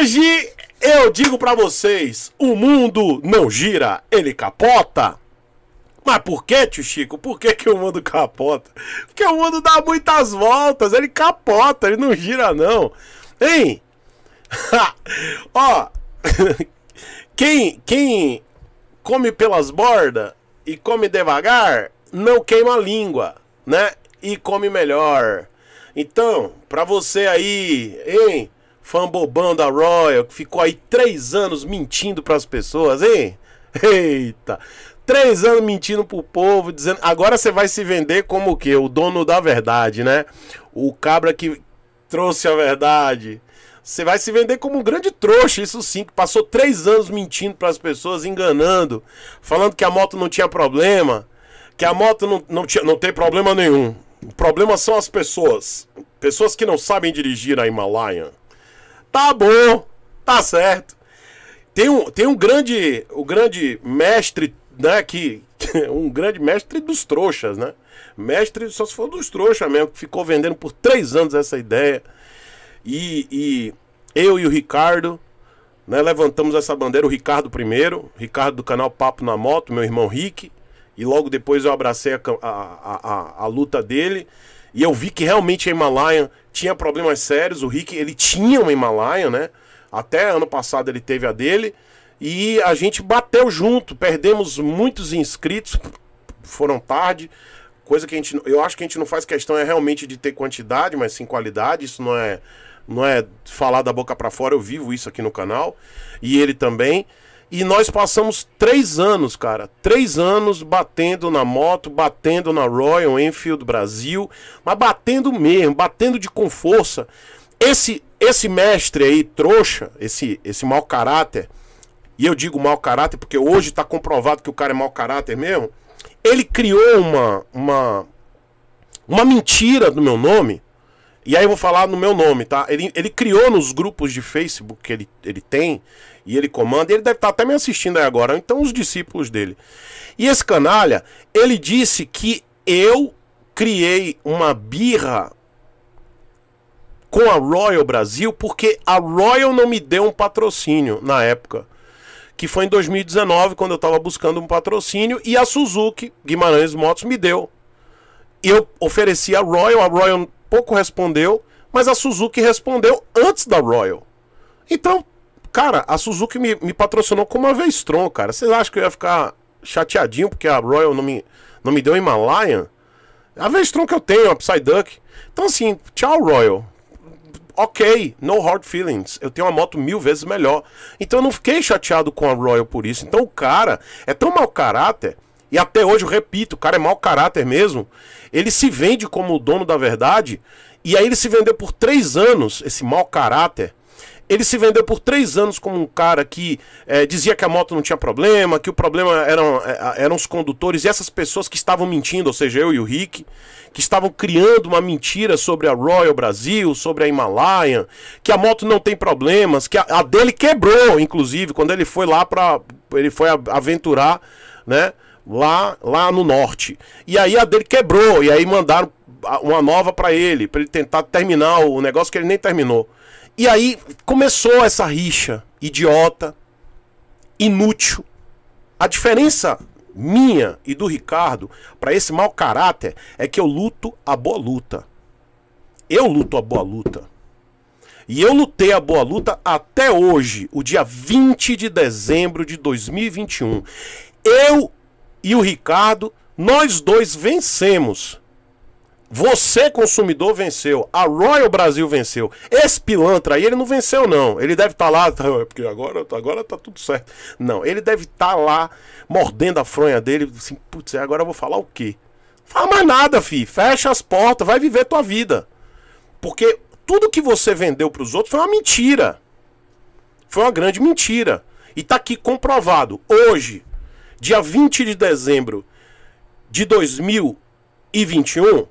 Hoje eu digo para vocês, o mundo não gira, ele capota. Mas por que, tio Chico? Por que, que o mundo capota? Porque o mundo dá muitas voltas, ele capota, ele não gira não. Hein? Ó, quem, quem come pelas bordas e come devagar, não queima a língua, né? E come melhor. Então, pra você aí, hein? fã bobão da Royal, que ficou aí três anos mentindo para as pessoas, hein? Eita! Três anos mentindo pro povo, dizendo. Agora você vai se vender como o quê? O dono da verdade, né? O cabra que trouxe a verdade. Você vai se vender como um grande trouxa, isso sim, que passou três anos mentindo para as pessoas, enganando, falando que a moto não tinha problema, que a moto não, não, tinha, não tem problema nenhum. O problema são as pessoas. Pessoas que não sabem dirigir a Himalaia. Tá bom, tá certo. Tem um, tem um grande, o grande mestre, né, que, um grande mestre dos trouxas, né? Mestre só se for dos trouxas mesmo, que ficou vendendo por três anos essa ideia. E, e eu e o Ricardo, né, levantamos essa bandeira, o Ricardo primeiro, Ricardo do canal Papo na Moto, meu irmão Rick, e logo depois eu abracei a, a, a, a luta dele e eu vi que realmente a Himalaia tinha problemas sérios. O Rick, ele tinha uma Himalaia, né? Até ano passado ele teve a dele. E a gente bateu junto, perdemos muitos inscritos, foram tarde. Coisa que a gente, eu acho que a gente não faz questão é realmente de ter quantidade, mas sim qualidade. Isso não é, não é falar da boca para fora. Eu vivo isso aqui no canal e ele também. E nós passamos três anos, cara. Três anos batendo na moto, batendo na Royal Enfield Brasil, mas batendo mesmo, batendo de com força. Esse, esse mestre aí, trouxa, esse, esse mau caráter, e eu digo mau caráter porque hoje está comprovado que o cara é mau caráter mesmo. Ele criou uma, uma, uma mentira do meu nome. E aí eu vou falar no meu nome, tá? Ele, ele criou nos grupos de Facebook que ele, ele tem, e ele comanda, ele deve estar tá até me assistindo aí agora, então os discípulos dele. E esse canalha, ele disse que eu criei uma birra com a Royal Brasil porque a Royal não me deu um patrocínio na época. Que foi em 2019, quando eu estava buscando um patrocínio, e a Suzuki Guimarães Motos me deu. Eu ofereci a Royal, a Royal pouco respondeu, mas a Suzuki respondeu antes da Royal. Então, Cara, a Suzuki me, me patrocinou com uma vez cara. Vocês acham que eu ia ficar chateadinho porque a Royal não me, não me deu Himalayan? A vez que eu tenho, a Psyduck. Então, assim, tchau, Royal. Ok, no hard feelings. Eu tenho uma moto mil vezes melhor. Então, eu não fiquei chateado com a Royal por isso. Então, o cara é tão mau caráter. E até hoje eu repito, o cara é mau caráter mesmo. Ele se vende como o dono da verdade. E aí ele se vendeu por três anos, esse mau caráter. Ele se vendeu por três anos como um cara que é, dizia que a moto não tinha problema, que o problema eram, é, eram os condutores e essas pessoas que estavam mentindo, ou seja, eu e o Rick, que estavam criando uma mentira sobre a Royal Brasil, sobre a Himalayan, que a moto não tem problemas, que a, a dele quebrou, inclusive, quando ele foi lá para ele foi aventurar, né? Lá, lá no norte. E aí a dele quebrou, e aí mandaram uma nova para ele, para ele tentar terminar o negócio que ele nem terminou. E aí começou essa rixa idiota, inútil. A diferença minha e do Ricardo para esse mau caráter é que eu luto a boa luta. Eu luto a boa luta. E eu lutei a boa luta até hoje, o dia 20 de dezembro de 2021. Eu e o Ricardo, nós dois vencemos você, consumidor, venceu. A Royal Brasil venceu. Esse pilantra aí, ele não venceu, não. Ele deve estar tá lá, tá, porque agora, agora tá tudo certo. Não, ele deve estar tá lá mordendo a fronha dele. Assim, putz, agora eu vou falar o quê? Fala mais nada, fi. Fecha as portas, vai viver tua vida. Porque tudo que você vendeu para os outros foi uma mentira. Foi uma grande mentira. E tá aqui comprovado. Hoje, dia 20 de dezembro de 2021.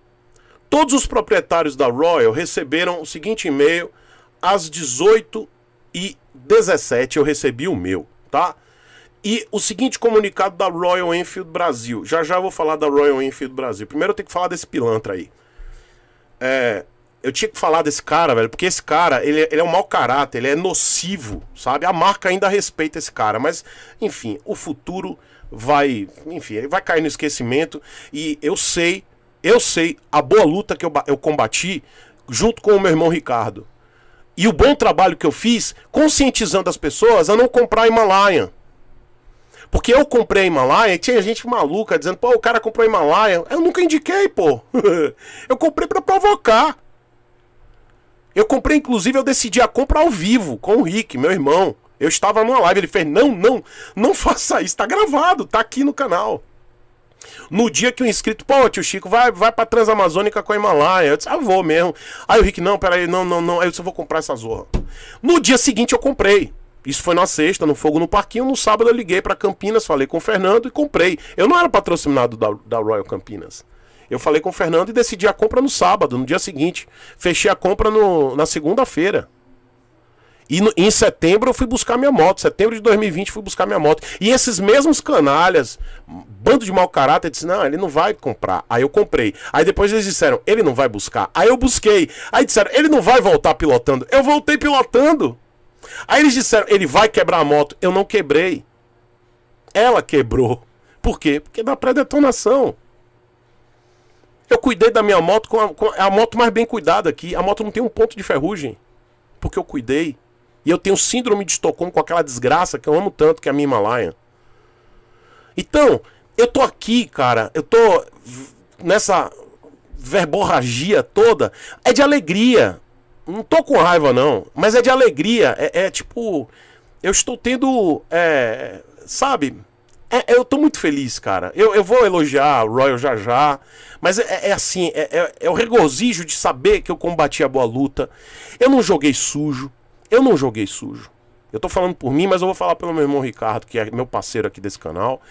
Todos os proprietários da Royal receberam o seguinte e-mail às 18 e 17 eu recebi o meu, tá? E o seguinte comunicado da Royal Enfield Brasil. Já já vou falar da Royal Enfield Brasil. Primeiro eu tenho que falar desse pilantra aí. É, eu tinha que falar desse cara, velho, porque esse cara, ele, ele é um mau caráter, ele é nocivo, sabe? A marca ainda respeita esse cara, mas, enfim, o futuro vai, enfim, ele vai cair no esquecimento e eu sei eu sei a boa luta que eu, eu combati junto com o meu irmão Ricardo. E o bom trabalho que eu fiz conscientizando as pessoas a não comprar a Himalaia. Porque eu comprei a Himalaia e tinha gente maluca dizendo, pô, o cara comprou a Himalaia. Eu nunca indiquei, pô. eu comprei para provocar. Eu comprei, inclusive, eu decidi a compra ao vivo com o Rick, meu irmão. Eu estava numa live, ele fez, não, não, não faça isso, tá gravado, tá aqui no canal. No dia que o inscrito, pô, tio Chico, vai, vai pra Transamazônica com a Himalaia. Eu disse, ah, vou mesmo. Aí o Rick, não, peraí, não, não, não. Aí eu disse, eu vou comprar essa zorra. No dia seguinte eu comprei. Isso foi na sexta, no Fogo no Parquinho. No sábado eu liguei para Campinas, falei com o Fernando e comprei. Eu não era patrocinado da, da Royal Campinas. Eu falei com o Fernando e decidi a compra no sábado, no dia seguinte. Fechei a compra no, na segunda-feira. E no, em setembro eu fui buscar minha moto. Setembro de 2020 fui buscar minha moto. E esses mesmos canalhas, bando de mau caráter, disse: Não, ele não vai comprar. Aí eu comprei. Aí depois eles disseram: Ele não vai buscar. Aí eu busquei. Aí disseram: Ele não vai voltar pilotando. Eu voltei pilotando. Aí eles disseram: Ele vai quebrar a moto. Eu não quebrei. Ela quebrou. Por quê? Porque dá pré-detonação. Eu cuidei da minha moto com a, com é a moto mais bem cuidada aqui. A moto não tem um ponto de ferrugem. Porque eu cuidei. E eu tenho síndrome de Estocolmo com aquela desgraça que eu amo tanto, que é a minha Himalaia. Então, eu tô aqui, cara, eu tô nessa verborragia toda, é de alegria. Não tô com raiva, não, mas é de alegria. É, é tipo, eu estou tendo, é, sabe, é, eu tô muito feliz, cara. Eu, eu vou elogiar o Royal já já. Mas é, é assim, é, é, é o regozijo de saber que eu combati a boa luta. Eu não joguei sujo. Eu não joguei sujo. Eu tô falando por mim, mas eu vou falar pelo meu irmão Ricardo, que é meu parceiro aqui desse canal.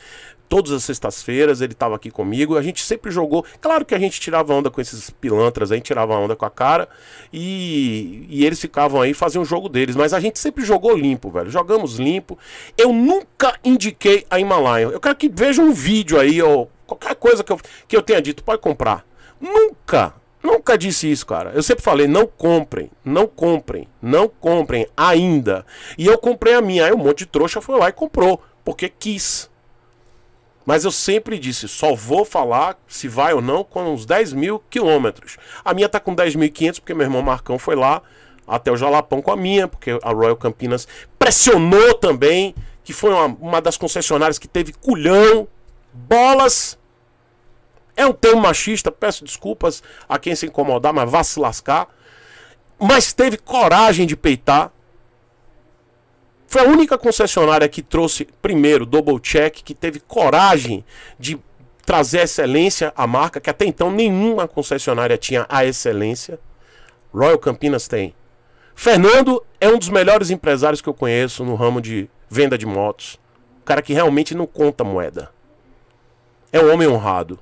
Todas as sextas-feiras ele tava aqui comigo. A gente sempre jogou. Claro que a gente tirava onda com esses pilantras aí, tirava onda com a cara. E, e eles ficavam aí, faziam o jogo deles. Mas a gente sempre jogou limpo, velho. Jogamos limpo. Eu nunca indiquei a Himalaia. Eu quero que veja um vídeo aí, ou qualquer coisa que eu, que eu tenha dito, pode comprar. Nunca! Nunca disse isso, cara. Eu sempre falei, não comprem, não comprem, não comprem ainda. E eu comprei a minha, aí um monte de trouxa foi lá e comprou, porque quis. Mas eu sempre disse, só vou falar se vai ou não com uns 10 mil quilômetros. A minha tá com 10.500, porque meu irmão Marcão foi lá até o Jalapão com a minha, porque a Royal Campinas pressionou também, que foi uma, uma das concessionárias que teve culhão, bolas é um termo machista, peço desculpas a quem se incomodar, mas vá se lascar. Mas teve coragem de peitar. Foi a única concessionária que trouxe primeiro Double Check, que teve coragem de trazer excelência à marca, que até então nenhuma concessionária tinha a excelência. Royal Campinas tem. Fernando é um dos melhores empresários que eu conheço no ramo de venda de motos. O cara que realmente não conta moeda. É um homem honrado.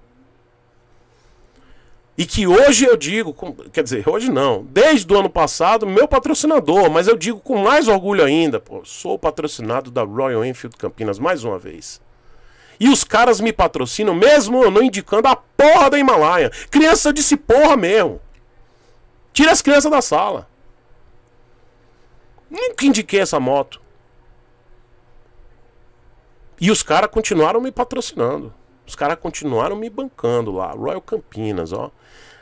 E que hoje eu digo, quer dizer, hoje não, desde o ano passado, meu patrocinador, mas eu digo com mais orgulho ainda, pô, sou patrocinado da Royal Enfield Campinas mais uma vez. E os caras me patrocinam mesmo eu não indicando a porra da Himalaia. Criança disse porra mesmo. Tira as crianças da sala. Nunca indiquei essa moto. E os caras continuaram me patrocinando. Os caras continuaram me bancando lá. Royal Campinas, ó.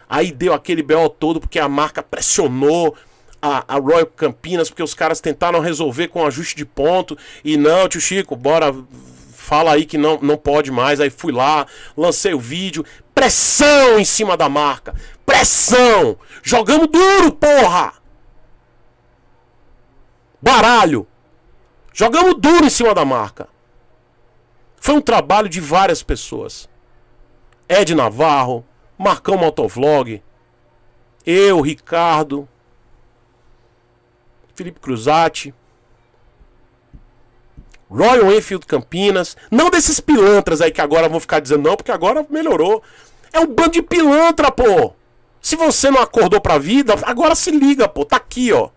Aí deu aquele belo todo porque a marca pressionou a, a Royal Campinas, porque os caras tentaram resolver com ajuste de ponto. E não, tio Chico, bora. Fala aí que não, não pode mais. Aí fui lá, lancei o vídeo. Pressão em cima da marca. Pressão! Jogamos duro, porra! Baralho! Jogamos duro em cima da marca. Foi um trabalho de várias pessoas. Ed Navarro, Marcão Motovlog, eu, Ricardo, Felipe Cruzati, Royal Enfield Campinas, não desses pilantras aí que agora vão ficar dizendo não, porque agora melhorou. É um bando de pilantra, pô. Se você não acordou pra vida, agora se liga, pô. Tá aqui, ó.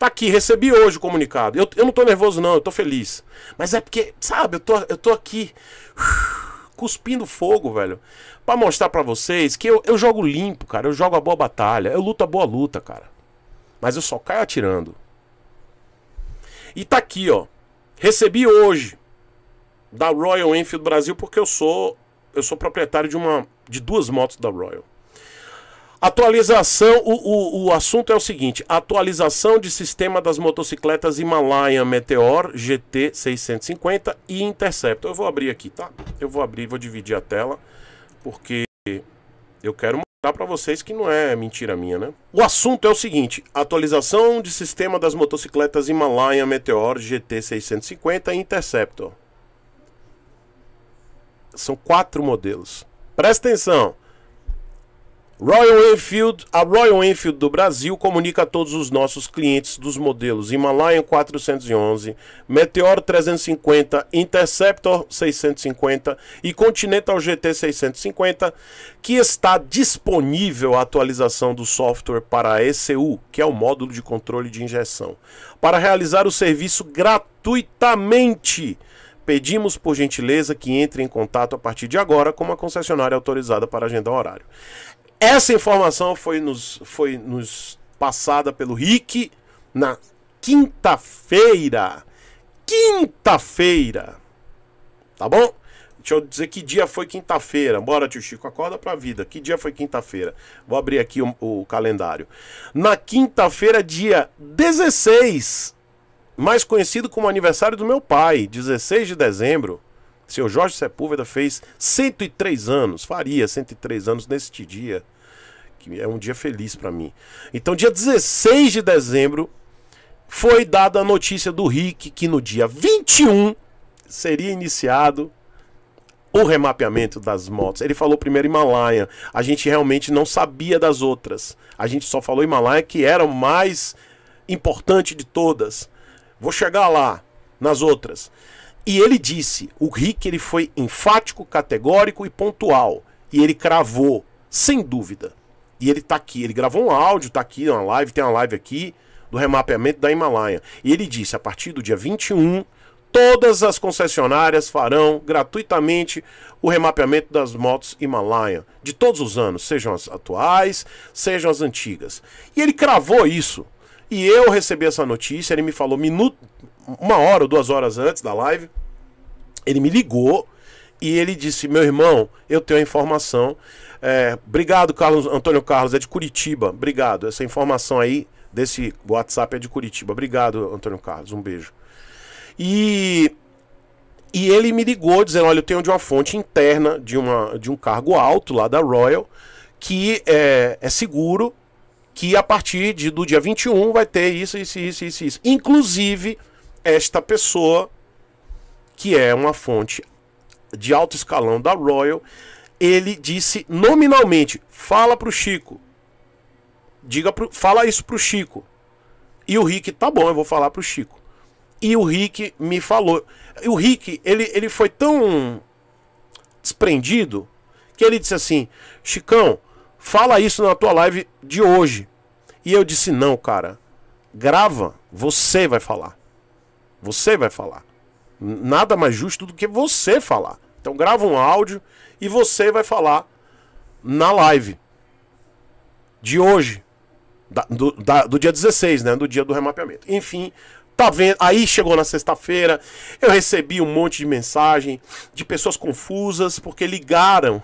Tá aqui, recebi hoje o comunicado. Eu, eu não tô nervoso, não, eu tô feliz. Mas é porque, sabe, eu tô, eu tô aqui cuspindo fogo, velho. para mostrar para vocês que eu, eu jogo limpo, cara. Eu jogo a boa batalha. Eu luto a boa luta, cara. Mas eu só caio atirando. E tá aqui, ó. Recebi hoje da Royal Enfield Brasil porque eu sou eu sou proprietário de uma de duas motos da Royal. Atualização, o, o, o assunto é o seguinte: atualização de sistema das motocicletas Himalaya, Meteor GT 650 e Interceptor. Eu vou abrir aqui, tá? Eu vou abrir, vou dividir a tela, porque eu quero mostrar para vocês que não é mentira minha, né? O assunto é o seguinte: atualização de sistema das motocicletas Himalaya, Meteor GT 650 e Interceptor. São quatro modelos. Presta atenção. Royal Enfield, a Royal Enfield do Brasil comunica a todos os nossos clientes dos modelos Himalayan 411, Meteor 350, Interceptor 650 e Continental GT 650 que está disponível a atualização do software para a ECU, que é o módulo de controle de injeção, para realizar o serviço gratuitamente. Pedimos por gentileza que entre em contato a partir de agora com uma concessionária autorizada para agendar horário. Essa informação foi nos, foi nos passada pelo Rick na quinta-feira. Quinta-feira. Tá bom? Deixa eu dizer que dia foi quinta-feira. Bora, tio Chico, acorda pra vida. Que dia foi quinta-feira? Vou abrir aqui o, o calendário. Na quinta-feira, dia 16, mais conhecido como aniversário do meu pai, 16 de dezembro, seu Jorge Sepúlveda fez 103 anos, faria 103 anos neste dia, que é um dia feliz para mim. Então, dia 16 de dezembro, foi dada a notícia do Rick que no dia 21 seria iniciado o remapeamento das motos. Ele falou primeiro Himalaia. A gente realmente não sabia das outras. A gente só falou Himalaia que era o mais importante de todas. Vou chegar lá nas outras. E ele disse, o Rick ele foi enfático, categórico e pontual. E ele cravou, sem dúvida. E ele tá aqui, ele gravou um áudio, tá aqui uma live, tem uma live aqui do remapeamento da Himalaia. E ele disse, a partir do dia 21, todas as concessionárias farão gratuitamente o remapeamento das motos Himalaia, de todos os anos, sejam as atuais, sejam as antigas. E ele cravou isso. E eu recebi essa notícia, ele me falou minuto, uma hora ou duas horas antes da live, ele me ligou e ele disse: Meu irmão, eu tenho a informação. É, obrigado, Carlos Antônio Carlos, é de Curitiba. Obrigado. Essa informação aí desse WhatsApp é de Curitiba. Obrigado, Antônio Carlos. Um beijo. E, e ele me ligou dizendo: Olha, eu tenho de uma fonte interna de, uma, de um cargo alto lá da Royal que é, é seguro que a partir de, do dia 21 vai ter isso, isso, isso, isso, isso. Inclusive esta pessoa, que é uma fonte de alto escalão da Royal, ele disse nominalmente: fala pro Chico. Diga pro, fala isso pro Chico. E o Rick, tá bom, eu vou falar pro Chico. E o Rick me falou. E o Rick, ele, ele foi tão desprendido que ele disse assim: Chicão, fala isso na tua live de hoje. E eu disse: não, cara, grava, você vai falar. Você vai falar. Nada mais justo do que você falar. Então grava um áudio e você vai falar na live de hoje, da, do, da, do, dia 16, né? Do dia do remapeamento. Enfim, tá vendo? Aí chegou na sexta-feira, eu recebi um monte de mensagem de pessoas confusas porque ligaram.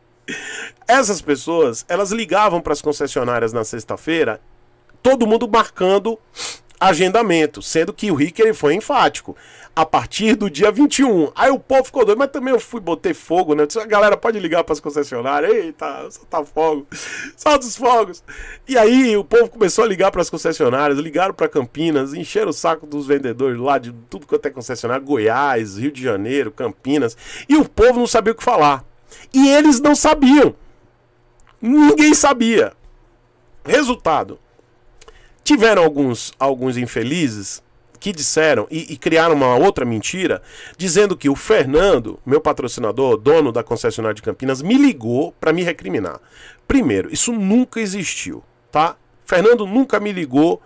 Essas pessoas, elas ligavam para as concessionárias na sexta-feira, todo mundo marcando agendamento, sendo que o Rick ele foi enfático. A partir do dia 21. Aí o povo ficou doido, mas também eu fui botar fogo, né? Eu disse, a ah, galera, pode ligar para as concessionárias. Eita, solta tá fogo. Solta os fogos. E aí o povo começou a ligar para as concessionárias, ligaram para Campinas, encheram o saco dos vendedores lá de tudo quanto é concessionário, Goiás, Rio de Janeiro, Campinas. E o povo não sabia o que falar. E eles não sabiam. Ninguém sabia. Resultado: Tiveram alguns, alguns infelizes que disseram e, e, criaram uma outra mentira, dizendo que o Fernando, meu patrocinador, dono da concessionária de Campinas, me ligou para me recriminar. Primeiro, isso nunca existiu, tá? Fernando nunca me ligou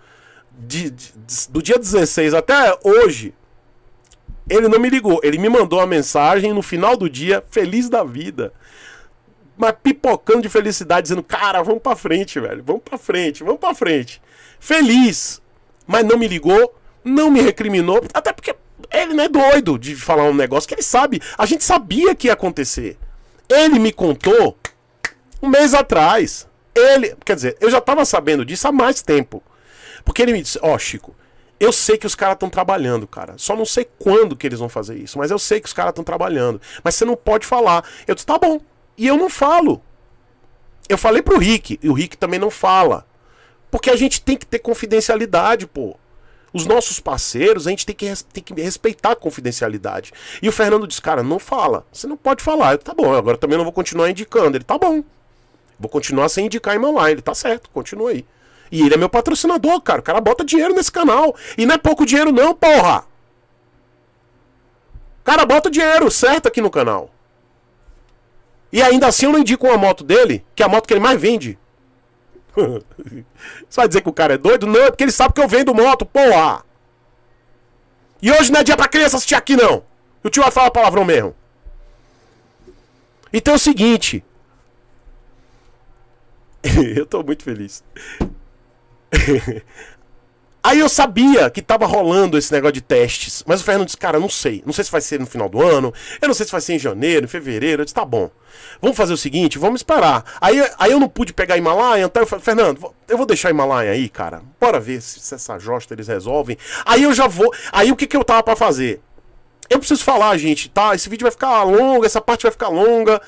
de, de, de, do dia 16 até hoje. Ele não me ligou, ele me mandou uma mensagem no final do dia, feliz da vida mas pipocando de felicidade, dizendo, cara, vamos pra frente, velho. Vamos pra frente, vamos pra frente. Feliz. Mas não me ligou, não me recriminou. Até porque ele não é doido de falar um negócio que ele sabe. A gente sabia que ia acontecer. Ele me contou um mês atrás. Ele. Quer dizer, eu já tava sabendo disso há mais tempo. Porque ele me disse, ó, oh, Chico. Eu sei que os caras estão trabalhando, cara. Só não sei quando que eles vão fazer isso, mas eu sei que os caras estão trabalhando. Mas você não pode falar. Eu disse, tá bom, e eu não falo. Eu falei pro Rick, e o Rick também não fala. Porque a gente tem que ter confidencialidade, pô. Os nossos parceiros, a gente tem que, tem que respeitar a confidencialidade. E o Fernando diz, cara, não fala. Você não pode falar. Eu, tá bom, agora também não vou continuar indicando. Ele, tá bom. Vou continuar sem indicar em online. Ele, tá certo, continua aí. E ele é meu patrocinador, cara. O cara bota dinheiro nesse canal. E não é pouco dinheiro, não, porra! cara bota dinheiro certo aqui no canal. E ainda assim eu não indico uma moto dele, que é a moto que ele mais vende. Você vai dizer que o cara é doido? Não, é porque ele sabe que eu vendo moto, porra! E hoje não é dia pra criança assistir aqui, não. O tio vai falar palavrão mesmo. Então é o seguinte. eu tô muito feliz. Aí eu sabia que tava rolando esse negócio de testes, mas o Fernando disse, cara, não sei. Não sei se vai ser no final do ano, eu não sei se vai ser em janeiro, em fevereiro. Eu disse, tá bom. Vamos fazer o seguinte, vamos esperar. Aí, aí eu não pude pegar a Himalaia, então eu falei, Fernando, eu vou deixar a Himalaia aí, cara. Bora ver se, se essa josta eles resolvem. Aí eu já vou. Aí o que, que eu tava para fazer? Eu preciso falar, gente, tá? Esse vídeo vai ficar longo, essa parte vai ficar longa.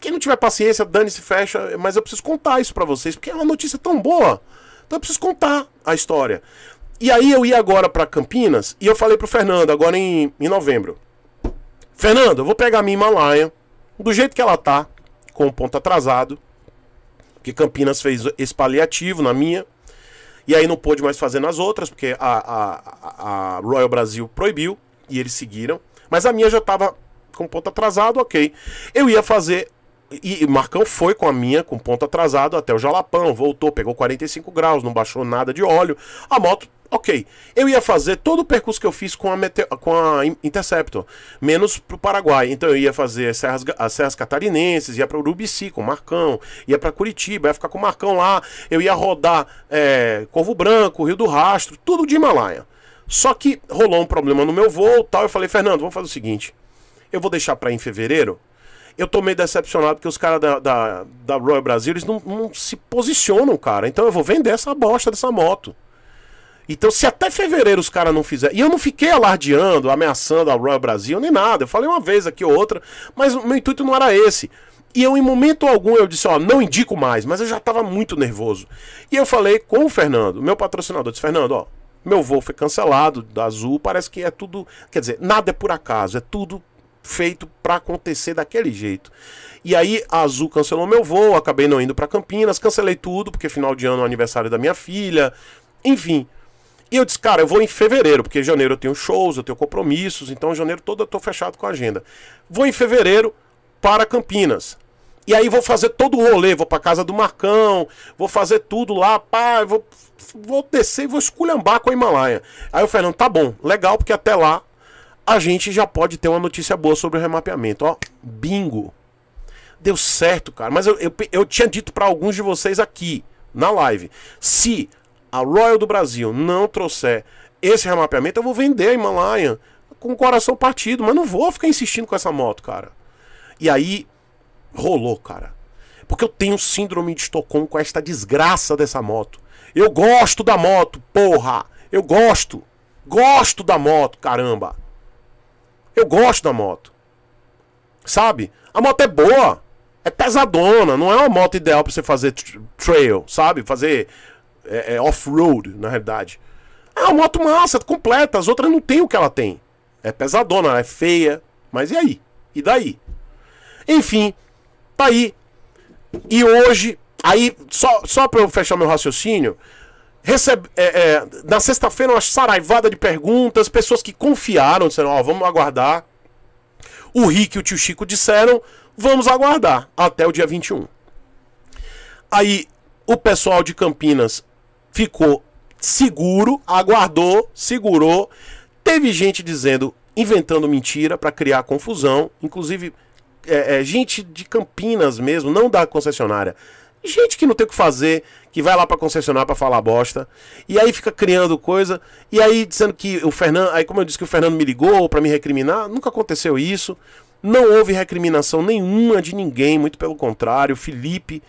Quem não tiver paciência, dane-se, fecha. Mas eu preciso contar isso para vocês, porque é uma notícia tão boa. Então eu preciso contar a história. E aí eu ia agora para Campinas e eu falei pro Fernando, agora em, em novembro. Fernando, eu vou pegar a minha Himalaia, do jeito que ela tá, com o ponto atrasado. Porque Campinas fez esse paliativo na minha. E aí não pôde mais fazer nas outras, porque a, a, a Royal Brasil proibiu e eles seguiram. Mas a minha já tava com ponto atrasado, ok. Eu ia fazer e, Marcão foi com a minha, com ponto atrasado, até o Jalapão, voltou, pegou 45 graus, não baixou nada de óleo. A moto Ok, eu ia fazer todo o percurso que eu fiz com a, Mete com a Interceptor, menos pro Paraguai. Então eu ia fazer as Serras, as serras Catarinenses, ia para Urubici com o Marcão, ia para Curitiba, ia ficar com o Marcão lá, eu ia rodar é, Corvo Branco, Rio do Rastro, tudo de Himalaia. Só que rolou um problema no meu voo tal. Eu falei, Fernando, vamos fazer o seguinte: eu vou deixar para em fevereiro, eu tô meio decepcionado porque os caras da, da, da Royal Brasil eles não, não se posicionam, cara. Então eu vou vender essa bosta dessa moto. Então, se até fevereiro os caras não fizer E eu não fiquei alardeando, ameaçando a Royal Brasil, nem nada. Eu falei uma vez aqui ou outra, mas o meu intuito não era esse. E eu, em momento algum, eu disse, ó, não indico mais, mas eu já tava muito nervoso. E eu falei com o Fernando, meu patrocinador, disse, Fernando, ó, meu voo foi cancelado da Azul, parece que é tudo. Quer dizer, nada é por acaso, é tudo feito para acontecer daquele jeito. E aí a Azul cancelou meu voo, acabei não indo para Campinas, cancelei tudo, porque final de ano é o aniversário da minha filha, enfim. E eu disse, cara, eu vou em fevereiro, porque em janeiro eu tenho shows, eu tenho compromissos, então em janeiro todo eu tô fechado com a agenda. Vou em fevereiro para Campinas. E aí vou fazer todo o rolê, vou pra casa do Marcão, vou fazer tudo lá, pá, vou, vou descer e vou esculhambar com a Himalaia. Aí o Fernando, tá bom, legal, porque até lá a gente já pode ter uma notícia boa sobre o remapeamento. Ó, bingo! Deu certo, cara. Mas eu, eu, eu tinha dito para alguns de vocês aqui na live: se a Royal do Brasil não trouxer esse remapeamento, eu vou vender a Himalayan com o coração partido, mas não vou ficar insistindo com essa moto, cara. E aí rolou, cara. Porque eu tenho síndrome de Estocolmo com esta desgraça dessa moto. Eu gosto da moto, porra! Eu gosto! Gosto da moto, caramba! Eu gosto da moto. Sabe? A moto é boa. É pesadona. Não é uma moto ideal para você fazer trail, sabe? Fazer é, é off-road, na realidade. É uma moto massa, completa. As outras não tem o que ela tem. É pesadona, é feia. Mas e aí? E daí? Enfim, tá aí. E hoje, aí, só, só pra eu fechar meu raciocínio, Recebe, é, é, na sexta-feira, uma saraivada de perguntas, pessoas que confiaram, disseram, ó, oh, vamos aguardar. O Rick e o tio Chico disseram, vamos aguardar até o dia 21. Aí o pessoal de Campinas ficou seguro, aguardou, segurou. Teve gente dizendo, inventando mentira para criar confusão, inclusive é, é, gente de Campinas mesmo, não da concessionária. Gente que não tem o que fazer, que vai lá para concessionar para falar bosta. E aí fica criando coisa. E aí dizendo que o Fernando. Aí, como eu disse que o Fernando me ligou para me recriminar, nunca aconteceu isso. Não houve recriminação nenhuma de ninguém, muito pelo contrário. Felipe,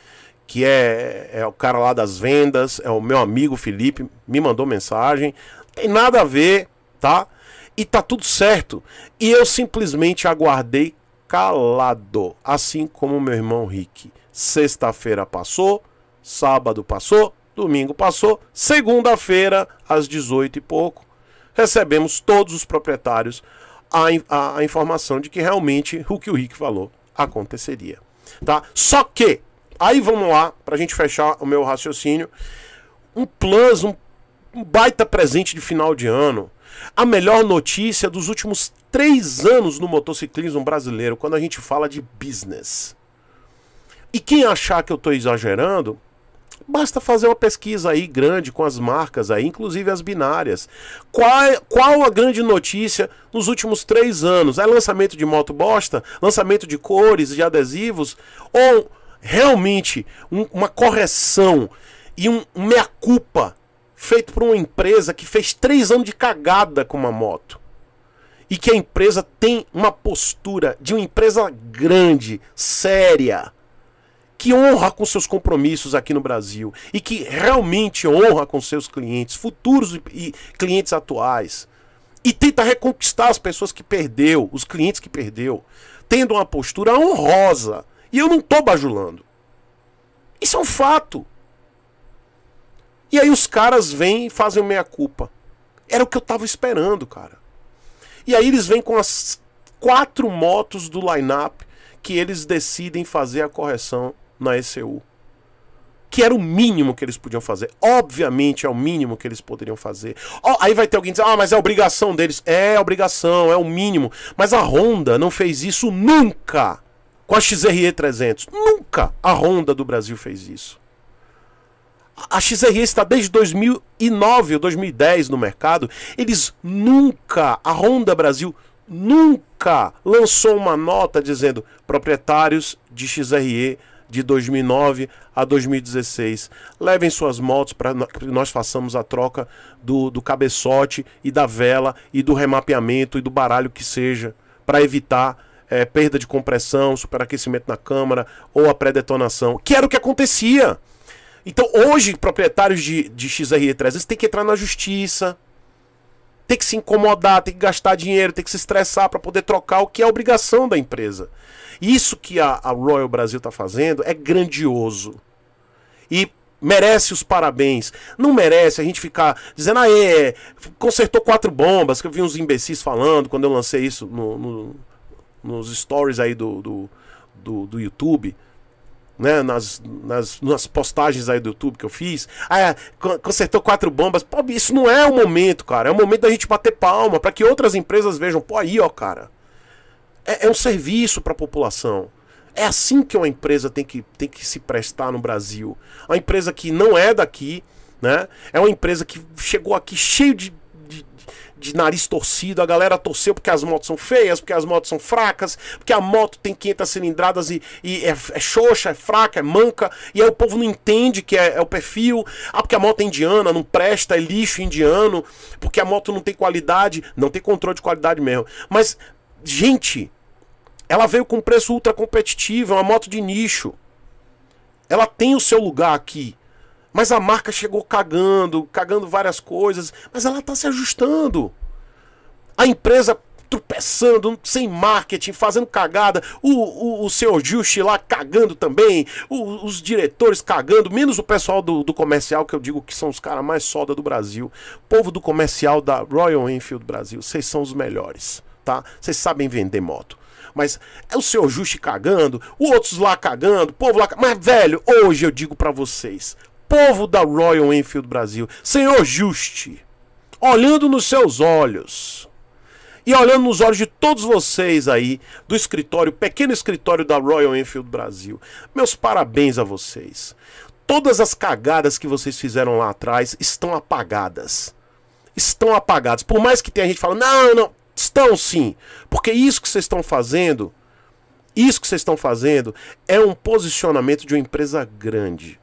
que é, é o cara lá das vendas, é o meu amigo Felipe, me mandou mensagem. Tem nada a ver, tá? E tá tudo certo. E eu simplesmente aguardei calado, assim como meu irmão Rick. Sexta-feira passou, Sábado passou, domingo passou, segunda-feira, às 18 e pouco, recebemos todos os proprietários a, a, a, informação de que realmente o que o Rick falou aconteceria. Tá? Só que, aí vamos lá, para a gente fechar o meu raciocínio, um plus, um, um baita presente de final de ano, a melhor notícia dos últimos três anos no motociclismo brasileiro, quando a gente fala de business. E quem achar que eu estou exagerando, Basta fazer uma pesquisa aí grande com as marcas aí, inclusive as binárias. Qual, qual a grande notícia nos últimos três anos? É lançamento de moto bosta? Lançamento de cores, de adesivos? Ou realmente um, uma correção e um, um meia-culpa feito por uma empresa que fez três anos de cagada com uma moto? E que a empresa tem uma postura de uma empresa grande, séria que honra com seus compromissos aqui no Brasil e que realmente honra com seus clientes, futuros e clientes atuais. E tenta reconquistar as pessoas que perdeu, os clientes que perdeu, tendo uma postura honrosa. E eu não estou bajulando. Isso é um fato. E aí os caras vêm e fazem meia culpa. Era o que eu estava esperando, cara. E aí eles vêm com as quatro motos do line-up que eles decidem fazer a correção na ECU. Que era o mínimo que eles podiam fazer. Obviamente é o mínimo que eles poderiam fazer. Oh, aí vai ter alguém dizer, ah, mas é obrigação deles. É obrigação, é o mínimo. Mas a Honda não fez isso nunca com a XRE 300. Nunca a Honda do Brasil fez isso. A XRE está desde 2009 ou 2010 no mercado. Eles nunca, a Honda Brasil nunca lançou uma nota dizendo proprietários de XRE de 2009 a 2016. Levem suas motos para que nós façamos a troca do, do cabeçote e da vela e do remapeamento e do baralho que seja, para evitar é, perda de compressão, superaquecimento na câmara ou a pré-detonação, que era o que acontecia. Então hoje, proprietários de, de XRE300 têm que entrar na justiça, tem que se incomodar, tem que gastar dinheiro, tem que se estressar para poder trocar o que é obrigação da empresa. Isso que a, a Royal Brasil está fazendo é grandioso. E merece os parabéns. Não merece a gente ficar dizendo, ah, é, consertou quatro bombas, que eu vi uns imbecis falando quando eu lancei isso no, no, nos stories aí do, do, do, do YouTube. Né, nas, nas, nas, postagens aí do YouTube que eu fiz. Ah, consertou quatro bombas. Pô, isso não é o momento, cara. É o momento da gente bater palma para que outras empresas vejam. Pô, aí, ó, cara. É, é um serviço para a população. É assim que uma empresa tem que, tem que se prestar no Brasil. Uma empresa que não é daqui, né? É uma empresa que chegou aqui cheio de, de, de nariz torcido, a galera torceu porque as motos são feias, porque as motos são fracas, porque a moto tem 500 cilindradas e, e é, é xoxa, é fraca, é manca, e aí o povo não entende que é, é o perfil, ah, porque a moto é indiana, não presta, é lixo indiano, porque a moto não tem qualidade, não tem controle de qualidade mesmo. Mas, gente, ela veio com preço ultra competitivo, é uma moto de nicho. Ela tem o seu lugar aqui. Mas a marca chegou cagando, cagando várias coisas, mas ela está se ajustando. A empresa tropeçando, sem marketing, fazendo cagada, o, o, o senhor Juste lá cagando também, o, os diretores cagando, menos o pessoal do, do comercial, que eu digo que são os caras mais soda do Brasil. Povo do comercial da Royal Enfield Brasil, vocês são os melhores, tá? Vocês sabem vender moto. Mas é o seu Juste cagando, os outros lá cagando, o povo lá. Mas, velho, hoje eu digo para vocês, povo da Royal Enfield Brasil, senhor Juste, olhando nos seus olhos e olhando nos olhos de todos vocês aí do escritório, pequeno escritório da Royal Enfield Brasil, meus parabéns a vocês. Todas as cagadas que vocês fizeram lá atrás estão apagadas estão apagadas. Por mais que tenha gente falando, não, não, Estão sim, porque isso que vocês estão fazendo, isso que vocês estão fazendo é um posicionamento de uma empresa grande.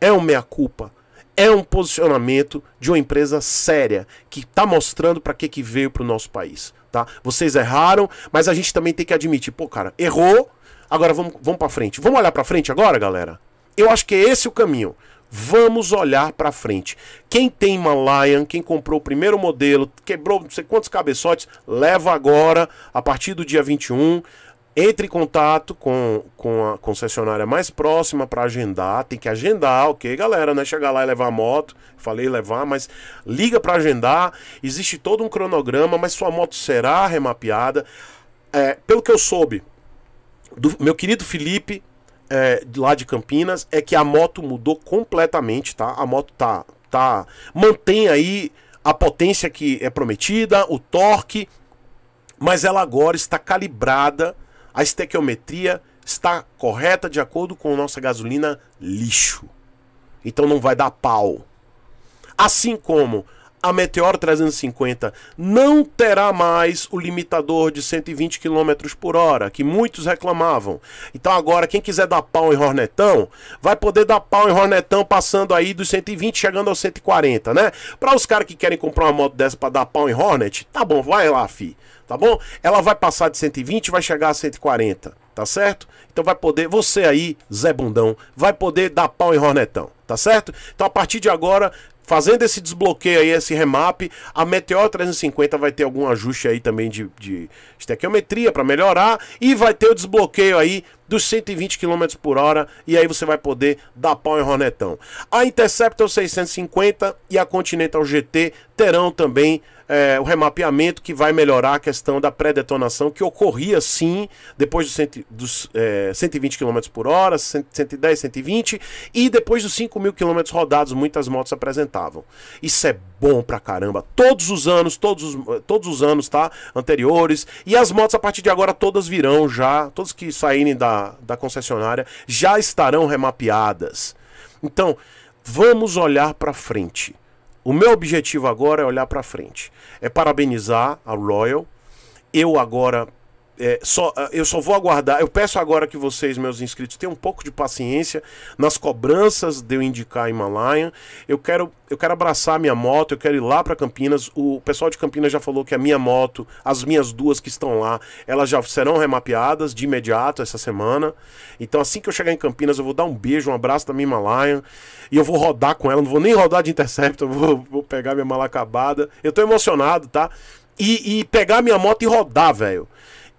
É uma meia-culpa. É um posicionamento de uma empresa séria que está mostrando para que, que veio para o nosso país. Tá? Vocês erraram, mas a gente também tem que admitir: pô, cara, errou, agora vamos, vamos para frente. Vamos olhar para frente agora, galera? Eu acho que é esse o caminho. Vamos olhar para frente. Quem tem Lion, quem comprou o primeiro modelo, quebrou não sei quantos cabeçotes, leva agora, a partir do dia 21. Entre em contato com, com a concessionária mais próxima para agendar. Tem que agendar, ok, galera? Não é chegar lá e levar a moto. Falei levar, mas liga para agendar. Existe todo um cronograma, mas sua moto será remapeada. É, pelo que eu soube, do meu querido Felipe, é, lá de Campinas é que a moto mudou completamente, tá? A moto tá, tá mantém aí a potência que é prometida, o torque, mas ela agora está calibrada, a estequiometria está correta de acordo com nossa gasolina lixo. Então não vai dar pau. Assim como a Meteor 350 não terá mais o limitador de 120 km por hora, que muitos reclamavam. Então agora, quem quiser dar pau em Hornetão, vai poder dar pau em Hornetão passando aí dos 120, chegando aos 140, né? Para os caras que querem comprar uma moto dessa para dar pau em Hornet, tá bom, vai lá, fi. Tá bom? Ela vai passar de 120, vai chegar a 140, tá certo? Então vai poder, você aí, Zé Bundão, vai poder dar pau em Hornetão tá certo? Então a partir de agora, fazendo esse desbloqueio aí, esse remap, a Meteor 350 vai ter algum ajuste aí também de, de estequiometria para melhorar e vai ter o desbloqueio aí dos 120 km por hora e aí você vai poder dar pau em Hornetão. A Interceptor 650 e a Continental GT terão também é, o remapeamento que vai melhorar a questão da pré-detonação que ocorria sim depois do cento, dos, é, 120 km por hora, 110, 120 e depois dos 5 mil quilômetros rodados, muitas motos apresentavam. Isso é bom pra caramba. Todos os anos, todos os, todos os anos, tá? Anteriores. E as motos, a partir de agora, todas virão já. Todas que saírem da, da concessionária já estarão remapeadas. Então, vamos olhar pra frente. O meu objetivo agora é olhar pra frente. É parabenizar a Royal. Eu agora é, só, ah, eu só vou aguardar. Eu peço agora que vocês, meus inscritos, tenham um pouco de paciência nas cobranças de eu indicar a Himalaia. Eu quero, eu quero abraçar a minha moto, eu quero ir lá para Campinas. O pessoal de Campinas já falou que a minha moto, as minhas duas que estão lá, elas já serão remapeadas de imediato essa semana. Então, assim que eu chegar em Campinas, eu vou dar um beijo, um abraço da minha Himalaia. e eu vou rodar com ela. Não vou nem rodar de Interceptor, vou, vou pegar minha mala acabada. Eu tô emocionado, tá? E, e pegar minha moto e rodar, velho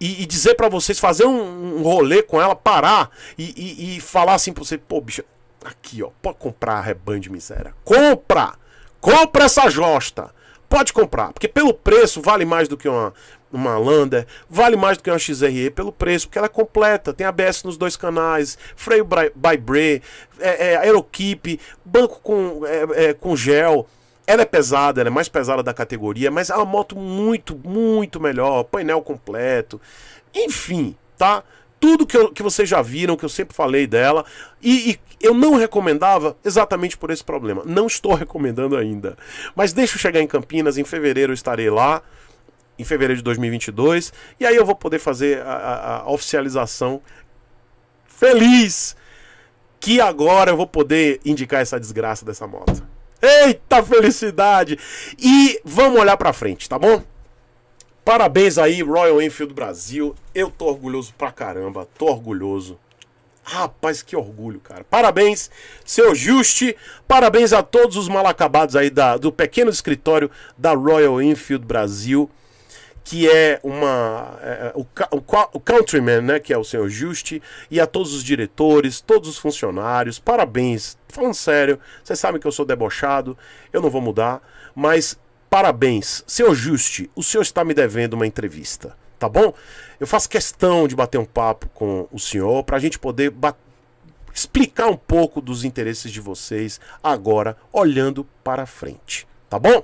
e, e dizer para vocês, fazer um, um, rolê com ela, parar e, e, e falar assim pra você, pô, bicho, aqui, ó, pode comprar rebanho de miséria. Compra! Compra essa josta! Pode comprar, porque pelo preço vale mais do que uma, uma Lander, vale mais do que uma XRE pelo preço, porque ela é completa, tem ABS nos dois canais, freio by, by Bre, é, é, aerokeep, banco com, é, é, com gel, ela é pesada, ela é mais pesada da categoria, mas é uma moto muito, muito melhor, painel completo. Enfim, tá? Tudo que, eu, que vocês já viram, que eu sempre falei dela, e, e eu não recomendava exatamente por esse problema. Não estou recomendando ainda. Mas deixa eu chegar em Campinas, em fevereiro eu estarei lá em fevereiro de 2022. E aí eu vou poder fazer a, a, a, oficialização feliz que agora eu vou poder indicar essa desgraça dessa moto. Eita felicidade! E vamos olhar para frente, tá bom? Parabéns aí, Royal Enfield Brasil. Eu tô orgulhoso pra caramba, tô orgulhoso. Rapaz, que orgulho, cara. Parabéns, seu Juste. Parabéns a todos os malacabados aí da, do pequeno escritório da Royal Enfield Brasil que é uma é, é, o, o, o countryman, né, que é o senhor Juste, e a todos os diretores, todos os funcionários, parabéns. Falando sério, vocês sabem que eu sou debochado, eu não vou mudar, mas parabéns. Senhor Juste, o senhor está me devendo uma entrevista, tá bom? Eu faço questão de bater um papo com o senhor para a gente poder explicar um pouco dos interesses de vocês agora, olhando para frente, tá bom?